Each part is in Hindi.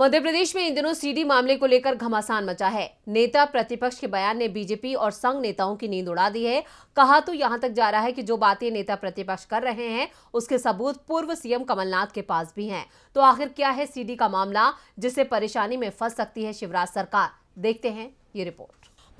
मध्य प्रदेश में इन दिनों सीडी मामले को लेकर घमासान मचा है नेता प्रतिपक्ष के बयान ने बीजेपी और संघ नेताओं की नींद उड़ा दी है कहा तो यहां तक जा रहा है कि जो बातें नेता प्रतिपक्ष कर रहे हैं उसके सबूत पूर्व सीएम कमलनाथ के पास भी हैं तो आखिर क्या है सीडी का मामला जिससे परेशानी में फंस सकती है शिवराज सरकार देखते हैं ये रिपोर्ट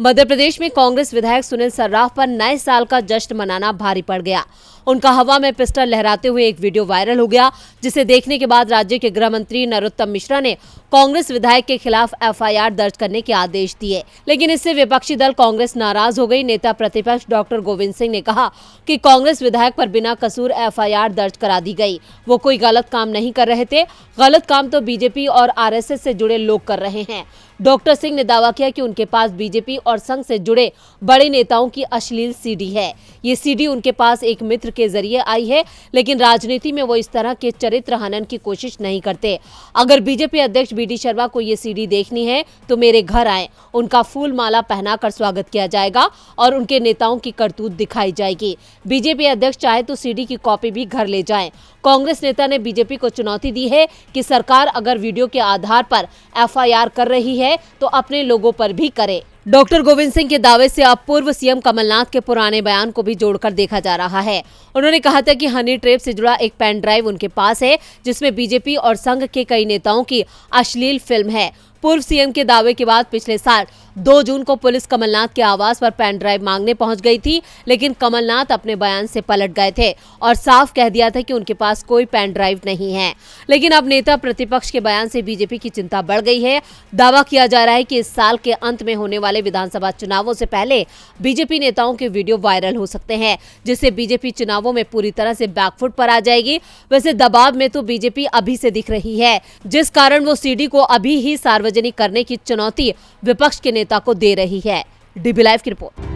मध्य प्रदेश में कांग्रेस विधायक सुनील सर्राफ पर नए साल का जश्न मनाना भारी पड़ गया उनका हवा में पिस्टल लहराते हुए एक वीडियो वायरल हो गया जिसे देखने के बाद राज्य के गृह मंत्री नरोत्तम मिश्रा ने कांग्रेस विधायक के खिलाफ एफआईआर दर्ज करने के आदेश दिए लेकिन इससे विपक्षी दल कांग्रेस नाराज हो गई नेता प्रतिपक्ष डॉक्टर गोविंद सिंह ने कहा कि कांग्रेस विधायक पर बिना कसूर एफआईआर दर्ज करा दी गई वो कोई गलत काम नहीं कर रहे थे गलत काम तो बीजेपी और आरएसएस से जुड़े लोग कर रहे हैं डॉक्टर सिंह ने दावा किया कि उनके पास बीजेपी और संघ से जुड़े बड़े नेताओं की अश्लील सीडी है ये सीडी उनके पास एक मित्र के जरिए आई है लेकिन राजनीति में वो इस तरह के चरित्र हनन की कोशिश नहीं करते अगर बीजेपी अध्यक्ष बी शर्मा को ये सीढ़ी देखनी है तो मेरे घर आए उनका फूल माला पहनाकर स्वागत किया जाएगा और उनके नेताओं की करतूत दिखाई जाएगी बीजेपी अध्यक्ष चाहे तो सीडी की कॉपी भी घर ले जाए कांग्रेस नेता ने बीजेपी को चुनौती दी है कि सरकार अगर वीडियो के आधार पर एफआईआर कर रही है तो अपने लोगों पर भी करे डॉक्टर गोविंद सिंह के दावे से अब पूर्व सीएम कमलनाथ के पुराने बयान को भी जोड़कर देखा जा रहा है उन्होंने कहा था कि हनी ट्रेप से जुड़ा एक पेन ड्राइव उनके पास है जिसमें बीजेपी और संघ के कई नेताओं की अश्लील फिल्म है पूर्व सीएम के दावे के बाद पिछले साल 2 जून को पुलिस कमलनाथ के आवास पर पैन ड्राइव मांगने पहुंच गई थी लेकिन कमलनाथ अपने बयान से पलट गए थे और साफ कह दिया था कि उनके पास कोई पैन ड्राइव नहीं है लेकिन अब नेता प्रतिपक्ष के बयान से बीजेपी की चिंता बढ़ गई है दावा किया जा रहा है कि इस साल के अंत में होने वाले विधानसभा चुनावों से पहले बीजेपी नेताओं के वीडियो वायरल हो सकते हैं जिससे बीजेपी चुनावों में पूरी तरह से बैकफुट पर आ जाएगी वैसे दबाव में तो बीजेपी अभी से दिख रही है जिस कारण वो सी को अभी ही सार्वजनिक सार्वजनिक करने की चुनौती विपक्ष के नेता को दे रही है डीबी लाइव की रिपोर्ट